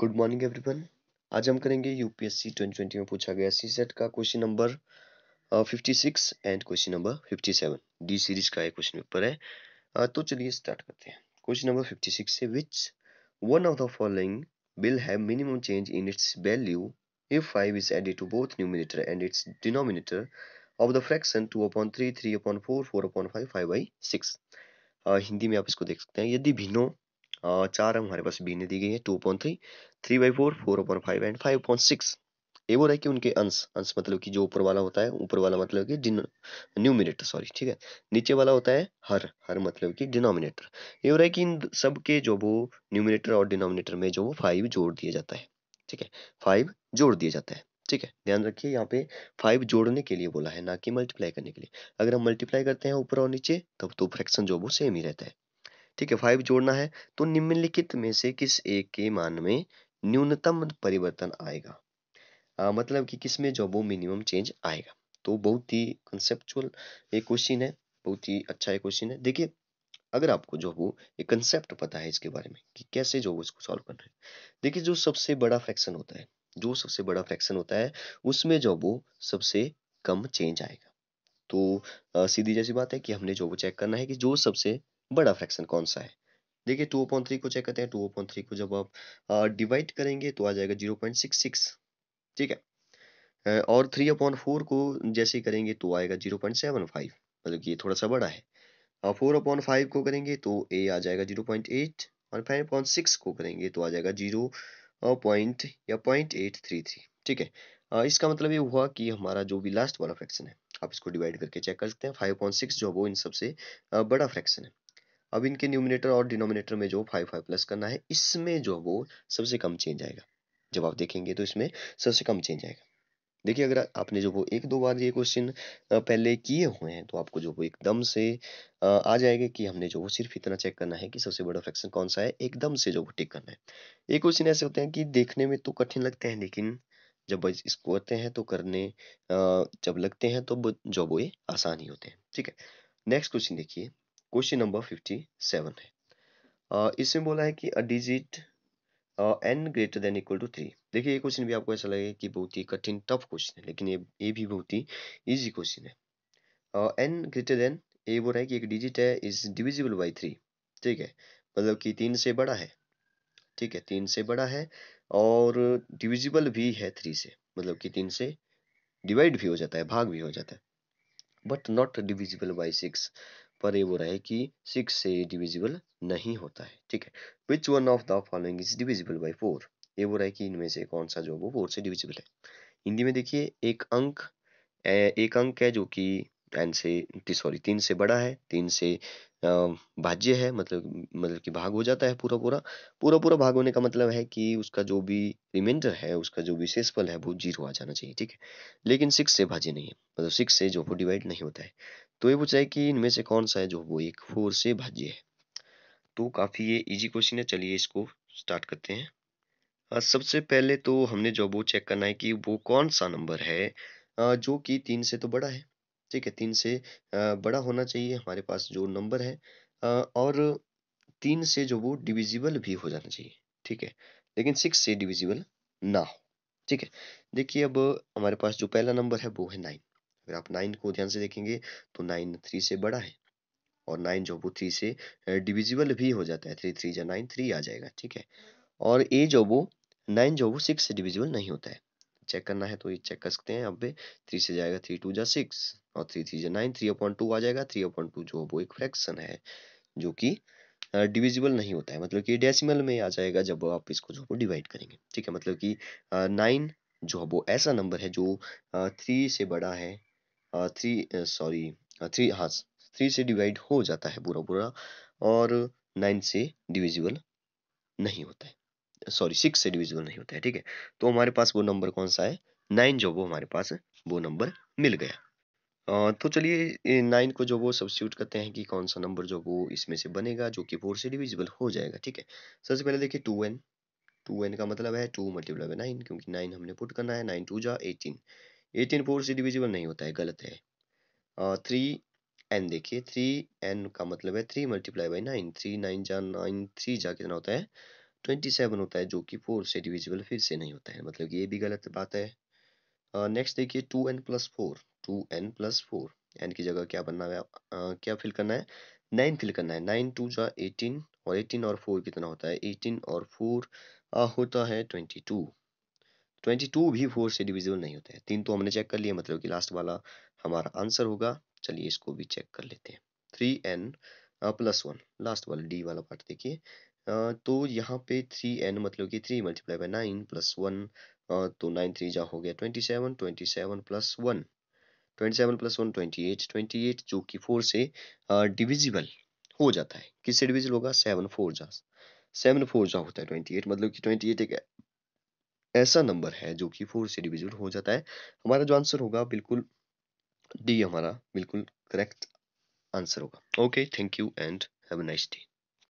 good morning everyone आज हम करेंगे यूपीएससी 2020 में पूछा गया सी सेट का question number 56 and question number 57 D series का एक क्वेश्चन पेपर है uh, तो चलिए स्टार्ट करते हैं क्वेश्चन नंबर 56 से which one of the following will have minimum change in its value if 5 is added to both numerator and its denominator of the fraction 2 upon 3 3 upon 4 4 upon 5 5 by 6 Hindi में आप इसको देख सकते हैं यदि भिन्नों चार हमारे पास बी ने दी गई है two point three three by four four point five and five point six ये रहा है कि उनके अंश अंश मतलब कि जो ऊपर वाला होता है ऊपर वाला मतलब कि न्यूमिनेटर सॉरी ठीक है नीचे वाला होता है हर हर मतलब कि डिनोमिनेटर ये बोल रहा है कि इन सब के जो वो न्यूमिनेटर और डिनोमिनेटर में जो वो फाइव जोड़ दिया जाता है ठीक है फाइव जोड़ दिया जाता है ठीक है ध्यान रखिए यहाँ पे फाइव जोड़ने के लिए बोला है ना कि मल्टीप्लाई करने के लिए अगर हम मल्टीप्लाई करते हैं ऊपर और नीचे तब तो फ्रैक्शन जो वो सेम ही रहता है ठीक है फाइव जोड़ना है तो निम्नलिखित में से किस एक के मान में न्यूनतम परिवर्तन आएगा आ, मतलब कि किस में जो वो मिनिमम चेंज आएगा तो बहुत ही कंसेप्चुअल एक क्वेश्चन है बहुत ही अच्छा एक क्वेश्चन है देखिए अगर आपको जो वो एक कंसेप्ट पता है इसके बारे में कि कैसे जो वो इसको सॉल्व करना है देखिए जो सबसे बड़ा फ्रैक्शन होता है जो सबसे बड़ा फ्रैक्शन होता है उसमें जो वो सबसे कम चेंज आएगा तो आ, सीधी जैसी बात है कि हमने जो वो चेक करना है कि जो सबसे बड़ा फ्रैक्शन कौन सा है देखिए टू अपॉइंट थ्री को चेक करते हैं टू अपॉइंट थ्री को जब आप डिवाइड करेंगे तो आ जाएगा जीरो पॉइंट सिक्स सिक्स ठीक है और थ्री अपॉइंट फोर को जैसे ही करेंगे तो आएगा जीरो पॉइंट सेवन फाइव मतलब ये थोड़ा सा बड़ा है और फोर अपॉइंट फाइव को करेंगे तो ए आ जाएगा जीरो पॉइंट एट और फाइव अपॉइंट सिक्स को करेंगे तो आ जाएगा जीरो पॉइंट या पॉइंट एट थ्री थ्री ठीक है इसका मतलब ये हुआ कि हमारा जो भी लास्ट वाला फ्रैक्शन है आप इसको डिवाइड करके चेक कर सकते हैं फाइव पॉइंट सिक्स जो है वो इन सबसे बड़ा फ्रैक्शन है अब इनके न्यूमिनेटर और डिनोमिनेटर में जो फाइव फाइव प्लस करना है इसमें जो वो सबसे कम चेंज आएगा जब आप देखेंगे तो इसमें सबसे कम चेंज आएगा देखिए अगर आपने जो वो एक दो बार ये क्वेश्चन पहले किए हुए हैं तो आपको जो वो एकदम से आ जाएगा कि हमने जो वो सिर्फ इतना चेक करना है कि सबसे बड़ा फ्रैक्शन कौन सा है एकदम से जो वो टिक करना है ये क्वेश्चन ऐसे होते हैं कि देखने में तो कठिन लगते हैं लेकिन जब इसको करते हैं तो करने जब लगते हैं तो जो वो ये आसान ही होते हैं ठीक है नेक्स्ट क्वेश्चन देखिए क्वेश्चन नंबर फिफ्टी सेवन है इसमें बोला है कि a digit n greater than equal to three देखिए ये क्वेश्चन भी आपको ऐसा लगेगा कि बहुत ही कठिन टफ क्वेश्चन है लेकिन ये ये भी बहुत ही ईजी क्वेश्चन है एन ग्रेटर देन ये बोल रहा है कि एक डिजिट है इज डिविजिबल बाई थ्री ठीक है मतलब कि तीन से बड़ा है ठीक है तीन से बड़ा है और डिविजिबल भी है थ्री से मतलब कि तीन से डिवाइड भी हो जाता है भाग भी हो जाता है but not divisible by six पर ये वो रहा कि सिक्स से डिविजिबल नहीं होता है ठीक है which one of the following is divisible by four ये वो रहे कि इनमें से कौन सा जो वो फोर से डिविजिबल है हिंदी में देखिए एक अंक एक अंक है जो कि एन से सॉरी तीन से बड़ा है तीन से भाज्य है मतलब मतलब कि भाग हो जाता है पूरा पूरा पूरा पूरा भाग होने का मतलब है कि उसका जो भी रिमाइंडर है उसका जो विशेष फल है वो जीरो आ जाना चाहिए ठीक है लेकिन सिक्स से भाज्य नहीं है मतलब सिक्स से जो वो डिवाइड नहीं होता है तो ये पूछा है कि इनमें से कौन सा है जो वो एक फोर से भाज्य है तो काफ़ी ये इजी क्वेश्चन है चलिए इसको स्टार्ट करते हैं सबसे पहले तो हमने जो वो चेक करना है कि वो कौन सा नंबर है जो कि तीन से तो बड़ा है ठीक है तीन से बड़ा होना चाहिए हमारे पास जो नंबर है और तीन से जो वो डिविजिबल भी हो जाना चाहिए ठीक है लेकिन सिक्स से डिविजिबल ना हो ठीक है देखिए अब हमारे पास जो पहला नंबर है वो है नाइन अगर आप नाइन को ध्यान से देखेंगे तो नाइन थ्री से बड़ा है और नाइन जो वो थ्री से डिविजिबल भी हो जाता है थ्री थ्री या नाइन थ्री आ जाएगा ठीक है और ए जो वो नाइन जो वो सिक्स से डिविजिबल नहीं होता है चेक करना है तो ये चेक कर सकते हैं अब थ्री से जाएगा थ्री टू जा सिक्स और थ्री थ्री जा नाइन थ्री अपॉइंट टू आ जाएगा थ्री अपॉइंट टू जो वो एक फ्रैक्शन है जो कि डिविजिबल नहीं होता है मतलब कि डेसिमल में आ जाएगा जब आप इसको जो डिवाइड करेंगे ठीक है मतलब कि नाइन जो है वो ऐसा नंबर है जो थ्री से बड़ा है थ्री सॉरी थ्री हाँ थ्री से डिवाइड हो जाता है पूरा पूरा और नाइन से डिविजिबल नहीं होता है सॉरी सिक्स से डिविजिबल नहीं होता है ठीक है तो हमारे पास वो नंबर कौन सा है नाइन जो वो हमारे पास वो नंबर मिल गया तो चलिए नाइन को जो वो सब्सिट्यूट करते हैं कि कौन सा नंबर जो वो इसमें से बनेगा जो कि फोर से डिविजिबल हो जाएगा ठीक है सबसे पहले देखिए टू एन टू एन का मतलब है टू मल्टीप्लाई बाई नाइन क्योंकि नाइन हमने पुट करना है नाइन टू जा एटीन एटीन फोर से डिविजिबल नहीं होता है गलत है थ्री एन देखिए थ्री एन का मतलब है three multiply by nine three nine जा नाइन थ्री जा कितना होता है ट्वेंटी सेवन होता है जो कि फोर से डिविजिबल फिर से नहीं होता है मतलब ये भी गलत बात है नेक्स्ट देखिए two n plus four two n plus four n की जगह क्या बनना है आ, क्या फिल करना है नाइन फिल करना है नाइन टू जा एटीन और एटीन और फोर कितना होता है एटीन और फोर होता है ट्वेंटी टू ट्वेंटी टू भी फोर से डिविजिबल नहीं होते हैं तीन तो हमने चेक कर लिए मतलब कि लास्ट वाला हमारा आंसर होगा चलिए इसको भी चेक कर लेते हैं three n plus one last वाला डी वाला पार्ट देखिए तो यहाँ पे थ्री एन मतलब कि three multiply by nine plus one तो नाइन थ्री जहाँ हो गया twenty seven twenty seven plus one twenty seven plus one twenty eight twenty eight जो कि फोर से डिविजिबल हो जाता है किससे डिविजिबल होगा सेवन फोर जहाँ सेवन फोर जहाँ होता है ट्वेंटी एट मतलब कि ट्वेंटी एट एक ऐसा नंबर है जो कि फोर से डिविजिबल हो जाता है हमारा जो आंसर होगा बिल्कुल डी हमारा बिल्कुल करेक्ट आंसर होगा okay thank you and have a nice day